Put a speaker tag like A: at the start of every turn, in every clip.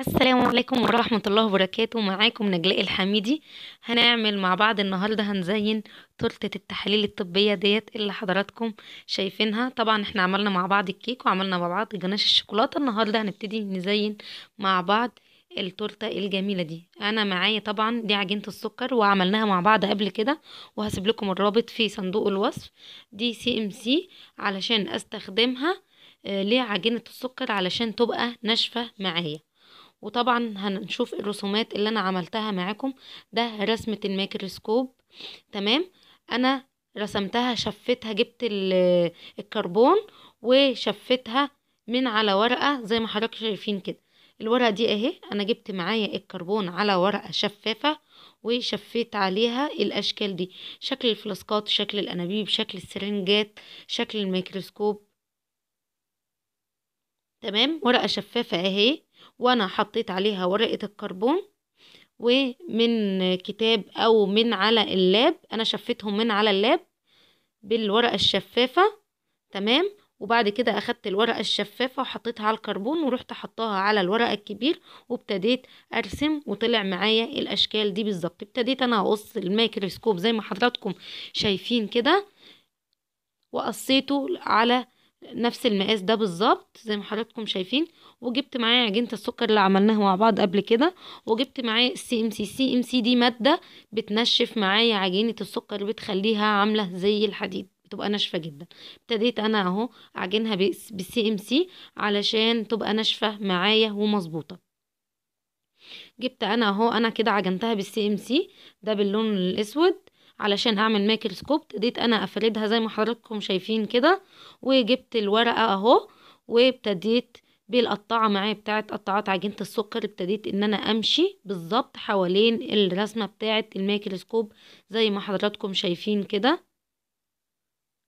A: السلام عليكم ورحمة الله وبركاته معاكم نجلاء الحميدي هنعمل مع بعض النهاردة هنزين تورتة التحاليل الطبية ديت اللي حضراتكم شايفينها طبعا احنا عملنا مع بعض الكيك وعملنا مع بعض جناش الشوكولاتة النهاردة هنبتدي نزين مع بعض التورتة الجميلة دي انا معايا طبعا دي عجينة السكر وعملناها مع بعض قبل كده وهسيب لكم الرابط في صندوق الوصف دي سي ام سي علشان استخدمها آه، لعجينة السكر علشان تبقى ناشفة معايا وطبعا هنشوف الرسومات اللي انا عملتها معاكم ده رسمة الميكروسكوب تمام انا رسمتها شفتها جبت الكربون وشفتها من على ورقة زي ما حضرتك شايفين كده الورقة دي اهي انا جبت معايا الكربون على ورقة شفافة وشفيت عليها الاشكال دي شكل الفلاسكات شكل الانابيب شكل السرنجات شكل الميكروسكوب تمام ورقة شفافة اهي وانا حطيت عليها ورقة الكربون ومن كتاب او من على اللاب انا شفيتهم من على اللاب بالورقة الشفافة تمام وبعد كده اخدت الورقة الشفافة وحطيتها على الكربون ورحت حطاها على الورقة الكبير وابتديت ارسم وطلع معايا الاشكال دي بالظبط ابتديت انا اقص الميكروسكوب زي ما حضراتكم شايفين كده وقصيته على نفس المقاس ده بالظبط زي ما حضراتكم شايفين وجبت معايا عجينه السكر اللي عملناها مع بعض قبل كده وجبت معايا السي ام سي السي ام سي دي ماده بتنشف معايا عجينه السكر بتخليها عامله زي الحديد بتبقى ناشفه جدا ابتديت انا اهو اعجنها بالسي ام سي علشان تبقى ناشفه معايا ومظبوطه جبت انا اهو انا كده عجنتها بالسي ام سي ده باللون الاسود علشان اعمل ماكرسكوب ابتديت انا افردها زي ما حضراتكم شايفين كده وجبت الورقه اهو وابتديت بالقطاعه معايا بتاعه قطاعات عجينه السكر ابتديت ان انا امشي بالظبط حوالين الرسمه بتاعه الميكروسكوب زي ما حضراتكم شايفين كده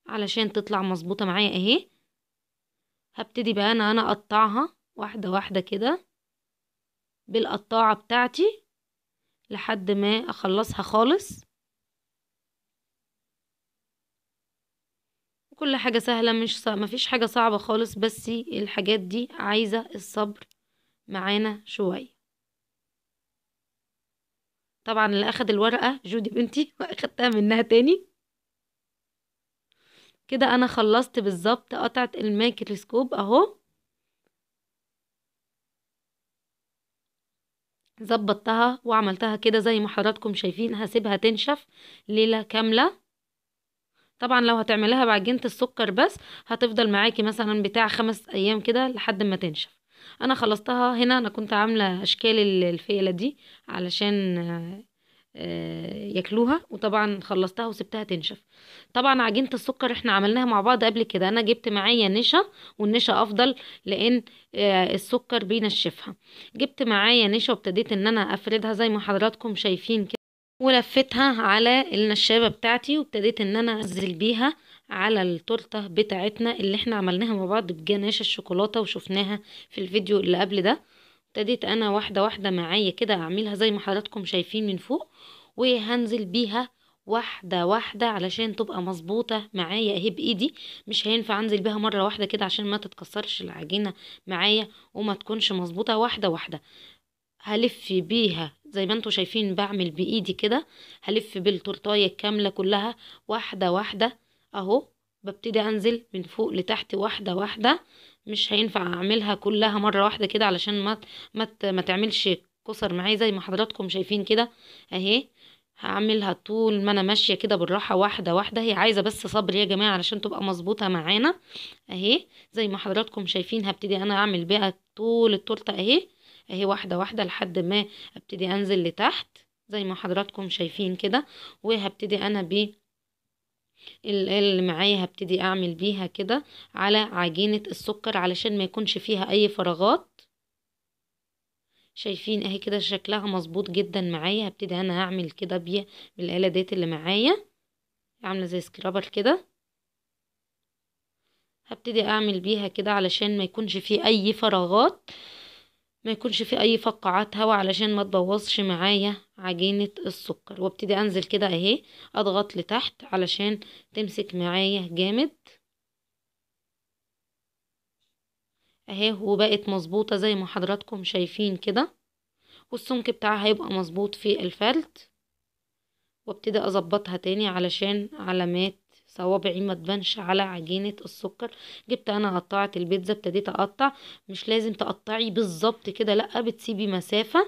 A: علشان تطلع مظبوطه معايا اهي هبتدي بقى انا انا اقطعها واحده واحده كده بالقطاعه بتاعتي لحد ما اخلصها خالص كل حاجة سهلة مش صعبة. مفيش حاجة صعبة خالص بس الحاجات دي عايزة الصبر معانا شوية طبعا اللي أخد الورقة جودي بنتي وأخدتها منها تاني كده أنا خلصت بالظبط قطعة الميكروسكوب أهو ظبطتها وعملتها كده زي ما حضراتكم شايفين هسيبها تنشف ليلة كاملة طبعا لو هتعملها بعجينة السكر بس هتفضل معاكي مثلا بتاع خمس ايام كده لحد ما تنشف انا خلصتها هنا انا كنت عاملة اشكال الفيلة دي علشان آه، ياكلوها وطبعا خلصتها وسبتها تنشف طبعا عجينه السكر احنا عملناها مع بعض قبل كده انا جبت معايا نشا والنشا افضل لان آه، السكر بينشفها جبت معايا نشا وابتديت ان انا افردها زي ما حضراتكم شايفين كده ولفتها على النشابة بتاعتي وابتديت ان انا انزل بيها على التورتة بتاعتنا اللي احنا عملناها مع بعض بجناش الشوكولاتة وشفناها في الفيديو اللي قبل ده ابتديت انا واحدة واحدة معايا كده اعملها زي ما حضراتكم شايفين من فوق وهنزل بيها واحدة واحدة علشان تبقى مظبوطة معايا اهي بايدي مش هينفع انزل بيها مرة واحدة كده عشان ما تتكسرش العجينة معايا وما تكونش مظبوطة واحدة واحدة هلف بيها زي ما انتم شايفين بعمل بايدي كده هلف بالتورتايه الكامله كلها واحده واحده اهو ببتدي انزل من فوق لتحت واحده واحده مش هينفع اعملها كلها مره واحده كده علشان ما ما ما تعملش كسر معايا زي ما حضراتكم شايفين كده اهي هعملها طول ما انا ماشيه كده بالراحه واحده واحده هي عايزه بس صبر يا جماعه علشان تبقى مظبوطه معانا اهي زي ما حضراتكم شايفين هبتدي انا اعمل بيها طول التورته اهي اهي واحدة واحدة لحد ما ابتدي انزل لتحت زي ما حضراتكم شايفين كده وهبتدي انا ب اللي معايا هبتدي اعمل بيها كده على عجينة السكر علشان ما يكونش فيها اي فراغات شايفين اهي كده شكلها مظبوط جدا معايا هبتدي انا اعمل كده بالآلة ديت اللي معايا عاملة زي سكرابر كده هبتدي اعمل بيها كده علشان ما يكونش فيه اي فراغات ما يكونش فيه اي فقاعات هواء علشان ما تبوظش معايا عجينة السكر وابتدي انزل كده اهي اضغط لتحت علشان تمسك معايا جامد اهي وبقت مظبوطة زي ما حضراتكم شايفين كده والسمك بتاعها هيبقى مظبوط في الفلت وابتدي اظبطها تاني علشان علامات صوابعي ما تبانش على عجينة السكر جبت انا قطعت البيتزا ابتديت اقطع مش لازم تقطعي بالظبط كده لأ بتسيبي مسافة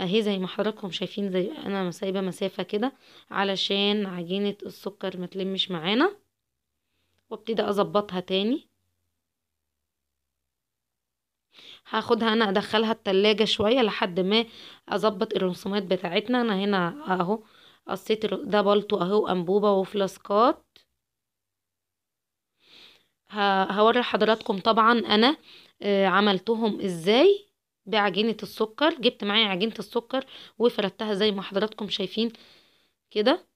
A: اهي زي ما حضراتكم شايفين زي انا سايبة مسافة كده علشان عجينة السكر ما تلمش معانا وابتدي اظبطها تاني هاخدها انا ادخلها التلاجة شوية لحد ما اظبط الرسومات بتاعتنا انا هنا اهو قصيت ده بلطو اهو انبوبة وفلاسكات هوري حضراتكم طبعا انا آه، عملتهم ازاي بعجينة السكر جبت معايا عجينة السكر وفردتها زي ما حضراتكم شايفين كده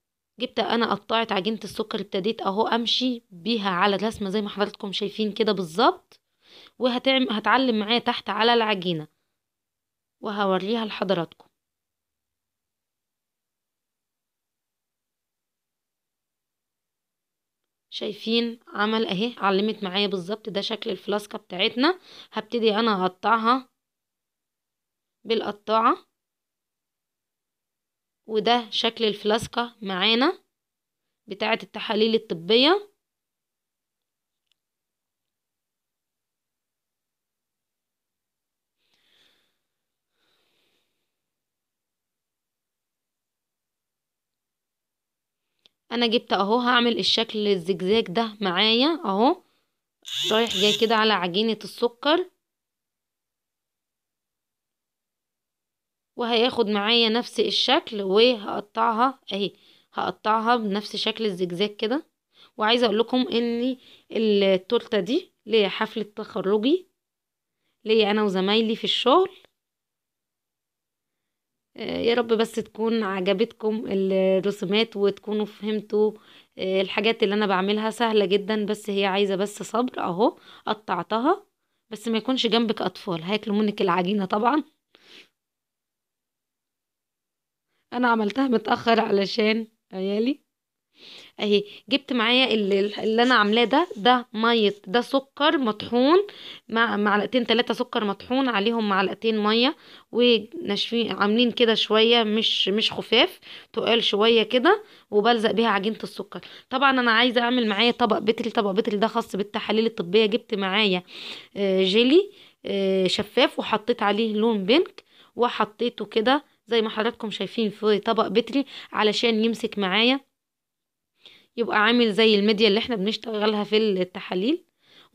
A: جبت انا قطعت عجينة السكر ابتديت اهو امشي بيها على الرسمة زي ما حضراتكم شايفين كده بالظبط وهتعلم هتعلم معايا تحت على العجينة وهوريها لحضراتكم شايفين عمل اهي علمت معايا بالظبط ده شكل الفلاسكة بتاعتنا هبتدي انا اقطعها بالقطاعة وده شكل الفلاسكة معانا بتاعة التحاليل الطبية انا جبت اهو هعمل الشكل الزجزاج ده معايا اهو رايح جاي كده على عجينة السكر وهياخد معايا نفس الشكل وهقطعها اهي هقطعها بنفس شكل الزجزاج كده وعايزه اقول لكم ان التورته دي لحفله تخرجي ليا انا وزمايلي في الشغل آه، يا رب بس تكون عجبتكم الرسومات وتكونوا فهمتوا آه، الحاجات اللي انا بعملها سهله جدا بس هي عايزه بس صبر اهو قطعتها بس ما يكونش جنبك اطفال هياكلوا منك العجينه طبعا انا عملتها متاخر علشان عيالي اهي جبت معايا اللي, اللي انا عاملاه ده ده ميه ده سكر مطحون مع معلقتين ثلاثه سكر مطحون عليهم معلقتين ميه وناشفين عاملين كده شويه مش مش خفاف تقال شويه كده وبلزق بيها عجينه السكر طبعا انا عايزه اعمل معايا طبق بتل طبق بتل ده خاص بالتحاليل الطبيه جبت معايا آه، جيلي آه، شفاف وحطيت عليه لون بينك وحطيته كده زي ما حضراتكم شايفين في طبق بتري علشان يمسك معايا يبقى عامل زي الميديا اللي احنا بنشتغلها في التحاليل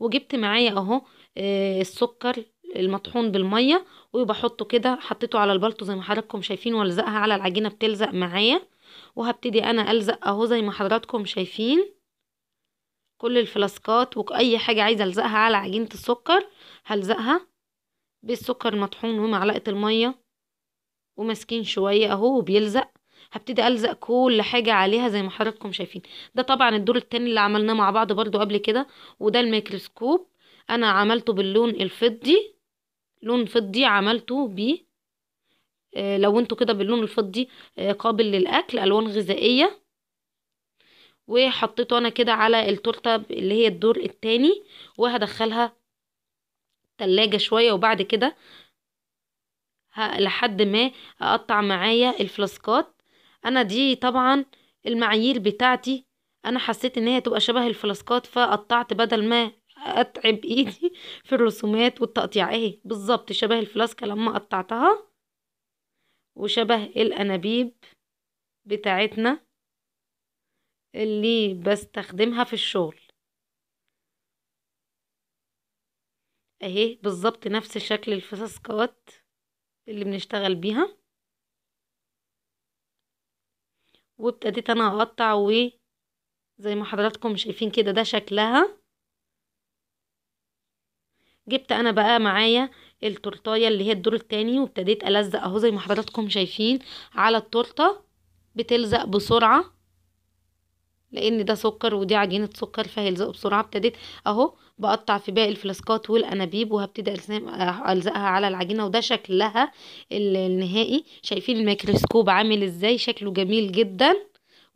A: وجبت معايا اهو آه، السكر المطحون بالميه حطه كده حطيته على البلطو زي ما حضراتكم شايفين والزقها على العجينه بتلزق معايا وهبتدي انا الزق اهو زي ما حضراتكم شايفين كل الفلاسكات واي حاجه عايزه الزقها على عجينه السكر هلزقها بالسكر المطحون ومعلقه الميه وماسكين شويه اهو وبيلزق هبتدي الزق كل حاجه عليها زي ما حضراتكم شايفين ده طبعا الدور التاني اللي عملناه مع بعض برضو قبل كده وده الميكروسكوب انا عملته باللون الفضي لون فضي عملته بيه آه، لو انتوا كده باللون الفضي آه، قابل للاكل الوان غذائيه وحطيته انا كده على التورته اللي هي الدور التاني وهدخلها تلاجة شوية وبعد كده لحد ما اقطع معايا الفلاسكات انا دي طبعا المعايير بتاعتي انا حسيت ان هي تبقى شبه الفلاسكات فقطعت بدل ما اتعب ايدي في الرسومات والتقطيع اهي بالظبط شبه الفلاسكة لما قطعتها وشبه الانابيب بتاعتنا اللي بستخدمها في الشغل اهي بالظبط نفس شكل الفلاسكات اللي بنشتغل بيها وابتديت انا اقطع و زي ما حضراتكم شايفين كده ده شكلها جبت انا بقى معايا التورتايه اللي هي الدور التاني وابتديت الزق اهو زي ما حضراتكم شايفين على التورته بتلزق بسرعه لان ده سكر ودي عجينه سكر فهيلزق بسرعه ابتديت اهو بقطع في باقي الفلاسكات والانابيب وهبتدي الزقها على العجينه وده شكلها النهائي شايفين الميكروسكوب عامل ازاي شكله جميل جدا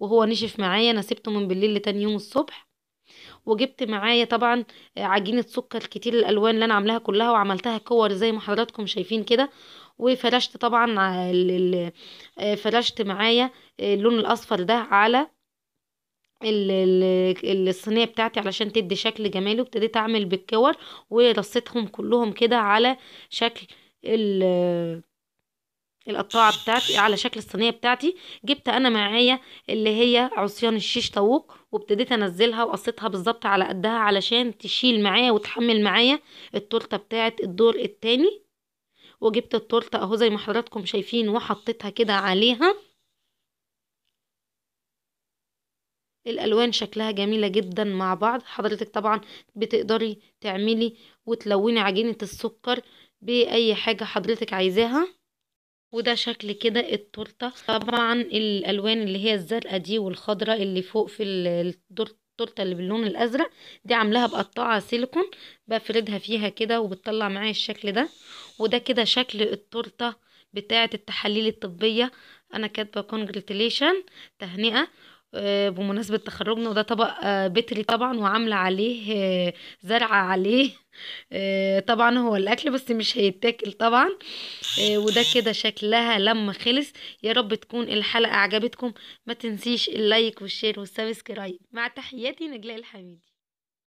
A: وهو نشف معايا انا سبته من بالليل لتاني يوم الصبح وجبت معايا طبعا عجينه سكر كتير الالوان اللي انا عاملاها كلها وعملتها كور زي ما حضراتكم شايفين كده وفرشت طبعا فرشت معايا اللون الاصفر ده على الصينيه بتاعتي علشان تدي شكل جمالي وابتديت اعمل بالكور ورصيتهم كلهم كده على شكل القطاعه بتاعتي على شكل الصينيه بتاعتي جبت انا معايا اللي هي عصيان الشيش طاووق وابتديت انزلها وقصيتها بالظبط على قدها علشان تشيل معايا وتحمل معايا التورته بتاعه الدور التاني وجبت التورته اهو زي ما حضراتكم شايفين وحطيتها كده عليها الالوان شكلها جميله جدا مع بعض حضرتك طبعا بتقدري تعملي وتلوني عجينه السكر باي حاجه حضرتك عايزاها وده شكل كده التورته طبعا الالوان اللي هي الزرقاء دي والخضرة اللي فوق في التورته اللي باللون الازرق دي عاملاها بقطاعه سيليكون بفردها فيها كده وبتطلع معايا الشكل ده وده كده شكل التورته بتاعه التحاليل الطبيه انا كاتبه كونجراتيليشن تهنئه آه، بمناسبة تخرجنا وده طبق آه، بتري طبعا وعاملة عليه آه، زرعة عليه طبعا هو الأكل بس مش هيتاكل طبعا وده كده شكلها لما خلص يا رب تكون الحلقة عجبتكم ما تنسيش اللايك والشير والسبسكرايب مع تحياتي نجلاء الحميدي